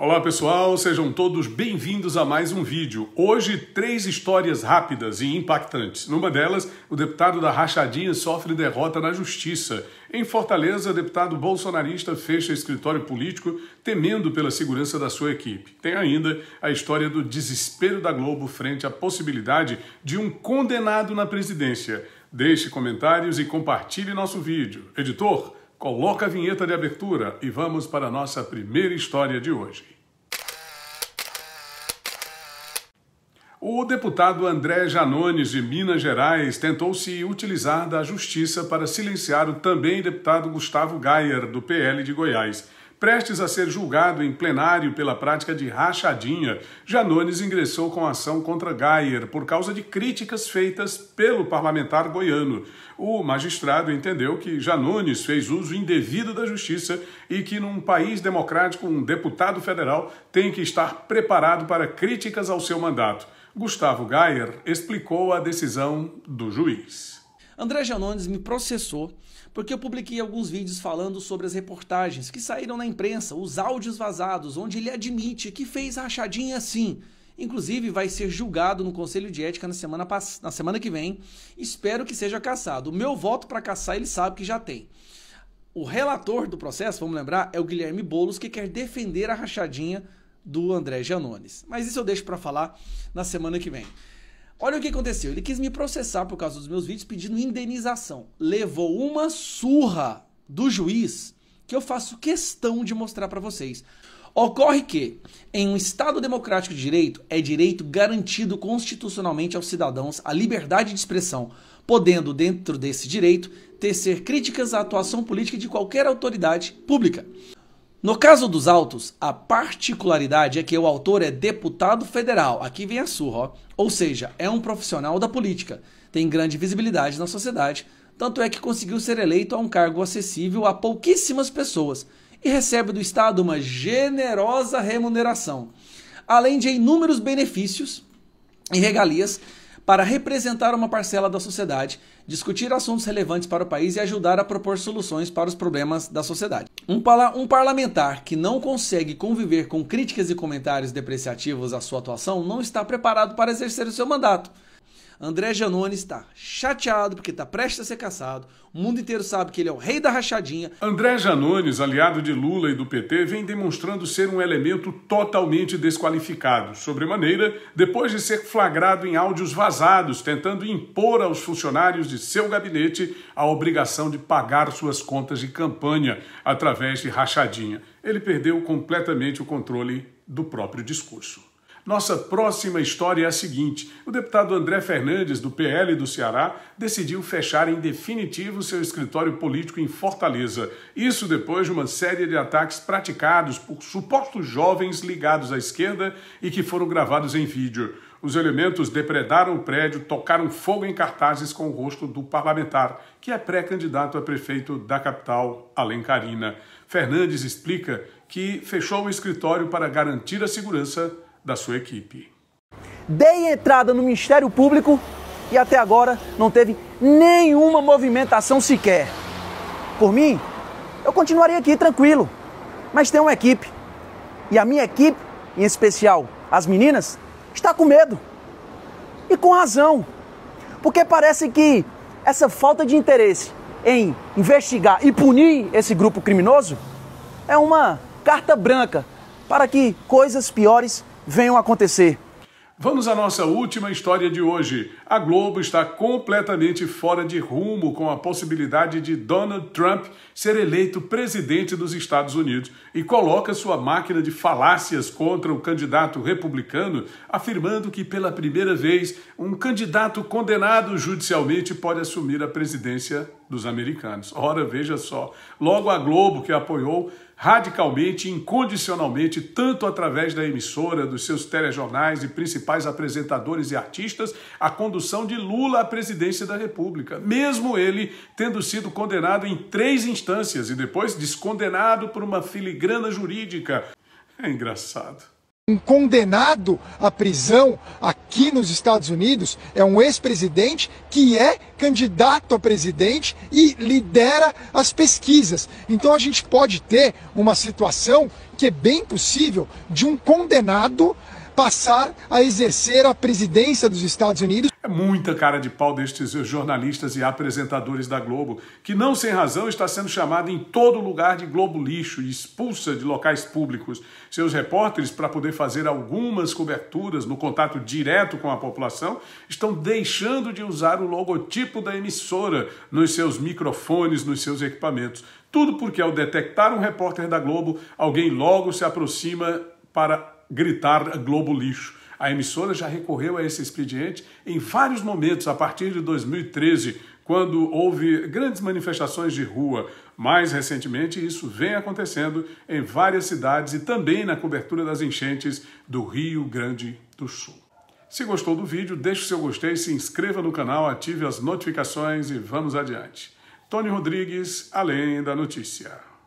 Olá pessoal, sejam todos bem-vindos a mais um vídeo. Hoje, três histórias rápidas e impactantes. Numa delas, o deputado da Rachadinha sofre derrota na justiça. Em Fortaleza, deputado bolsonarista fecha escritório político temendo pela segurança da sua equipe. Tem ainda a história do desespero da Globo frente à possibilidade de um condenado na presidência. Deixe comentários e compartilhe nosso vídeo. Editor, Coloca a vinheta de abertura e vamos para a nossa primeira história de hoje. O deputado André Janones, de Minas Gerais, tentou se utilizar da justiça para silenciar o também deputado Gustavo Gayer, do PL de Goiás, Prestes a ser julgado em plenário pela prática de rachadinha, Janones ingressou com ação contra Gayer por causa de críticas feitas pelo parlamentar goiano. O magistrado entendeu que Janones fez uso indevido da justiça e que, num país democrático, um deputado federal tem que estar preparado para críticas ao seu mandato. Gustavo Gayer explicou a decisão do juiz. André Janones me processou porque eu publiquei alguns vídeos falando sobre as reportagens que saíram na imprensa, os áudios vazados, onde ele admite que fez rachadinha assim. Inclusive, vai ser julgado no Conselho de Ética na semana, na semana que vem. Espero que seja caçado. O meu voto para caçar, ele sabe que já tem. O relator do processo, vamos lembrar, é o Guilherme Bolos que quer defender a rachadinha do André Janones. Mas isso eu deixo para falar na semana que vem. Olha o que aconteceu. Ele quis me processar por causa dos meus vídeos pedindo indenização. Levou uma surra do juiz que eu faço questão de mostrar para vocês. Ocorre que, em um Estado democrático de direito, é direito garantido constitucionalmente aos cidadãos a liberdade de expressão, podendo, dentro desse direito, tecer críticas à atuação política de qualquer autoridade pública. No caso dos autos, a particularidade é que o autor é deputado federal, aqui vem a surra, ó. ou seja, é um profissional da política, tem grande visibilidade na sociedade, tanto é que conseguiu ser eleito a um cargo acessível a pouquíssimas pessoas e recebe do Estado uma generosa remuneração, além de inúmeros benefícios e regalias para representar uma parcela da sociedade, discutir assuntos relevantes para o país e ajudar a propor soluções para os problemas da sociedade. Um, um parlamentar que não consegue conviver com críticas e comentários depreciativos à sua atuação não está preparado para exercer o seu mandato. André Janone está chateado porque está prestes a ser caçado. O mundo inteiro sabe que ele é o rei da rachadinha. André Janones, aliado de Lula e do PT, vem demonstrando ser um elemento totalmente desqualificado, sobremaneira, depois de ser flagrado em áudios vazados, tentando impor aos funcionários de seu gabinete a obrigação de pagar suas contas de campanha através de rachadinha. Ele perdeu completamente o controle do próprio discurso. Nossa próxima história é a seguinte: o deputado André Fernandes, do PL do Ceará, decidiu fechar em definitivo seu escritório político em Fortaleza. Isso depois de uma série de ataques praticados por supostos jovens ligados à esquerda e que foram gravados em vídeo. Os elementos depredaram o prédio, tocaram fogo em cartazes com o rosto do parlamentar, que é pré-candidato a prefeito da capital, Alencarina. Fernandes explica que fechou o escritório para garantir a segurança da sua equipe. Dei entrada no Ministério Público e até agora não teve nenhuma movimentação sequer. Por mim, eu continuaria aqui tranquilo, mas tem uma equipe. E a minha equipe, em especial as meninas, está com medo. E com razão. Porque parece que essa falta de interesse em investigar e punir esse grupo criminoso é uma carta branca para que coisas piores venham acontecer. Vamos à nossa última história de hoje. A Globo está completamente fora de rumo com a possibilidade de Donald Trump ser eleito presidente dos Estados Unidos e coloca sua máquina de falácias contra o candidato republicano, afirmando que pela primeira vez um candidato condenado judicialmente pode assumir a presidência dos americanos. Ora, veja só. Logo a Globo, que apoiou radicalmente, incondicionalmente, tanto através da emissora, dos seus telejornais e principais apresentadores e artistas, a condução de Lula à presidência da República, mesmo ele tendo sido condenado em três instâncias e depois descondenado por uma filigrana jurídica. É engraçado um condenado à prisão aqui nos Estados Unidos é um ex-presidente que é candidato a presidente e lidera as pesquisas. Então a gente pode ter uma situação que é bem possível de um condenado passar a exercer a presidência dos Estados Unidos. É muita cara de pau destes jornalistas e apresentadores da Globo, que não sem razão está sendo chamada em todo lugar de Globo lixo e expulsa de locais públicos. Seus repórteres, para poder fazer algumas coberturas no contato direto com a população, estão deixando de usar o logotipo da emissora nos seus microfones, nos seus equipamentos. Tudo porque, ao detectar um repórter da Globo, alguém logo se aproxima para gritar Globo lixo. A emissora já recorreu a esse expediente em vários momentos a partir de 2013, quando houve grandes manifestações de rua. Mais recentemente, isso vem acontecendo em várias cidades e também na cobertura das enchentes do Rio Grande do Sul. Se gostou do vídeo, deixe seu gostei, se inscreva no canal, ative as notificações e vamos adiante. Tony Rodrigues, Além da Notícia.